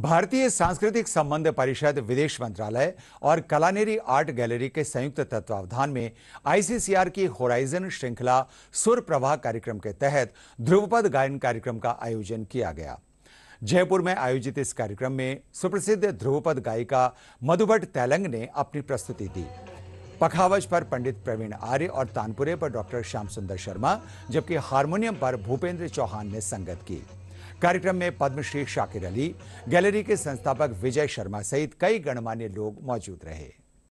भारतीय सांस्कृतिक संबंध परिषद विदेश मंत्रालय और कलानेरी आर्ट गैलरी के संयुक्त तत्वावधान में आईसीसीआर की होराइजन श्रृंखला सुर प्रवाह कार्यक्रम के तहत ध्रुवपद गायन कार्यक्रम का आयोजन किया गया जयपुर में आयोजित इस कार्यक्रम में सुप्रसिद्ध ध्रुवपद गायिका मधुभट तैलंग ने अपनी प्रस्तुति दी पखावज पर पंडित प्रवीण आर्य और तानपुरे पर डॉक्टर श्याम सुंदर शर्मा जबकि हारमोनियम पर भूपेंद्र चौहान ने संगत की कार्यक्रम में पद्मश्री शाकिर अली गैलरी के संस्थापक विजय शर्मा सहित कई गणमान्य लोग मौजूद रहे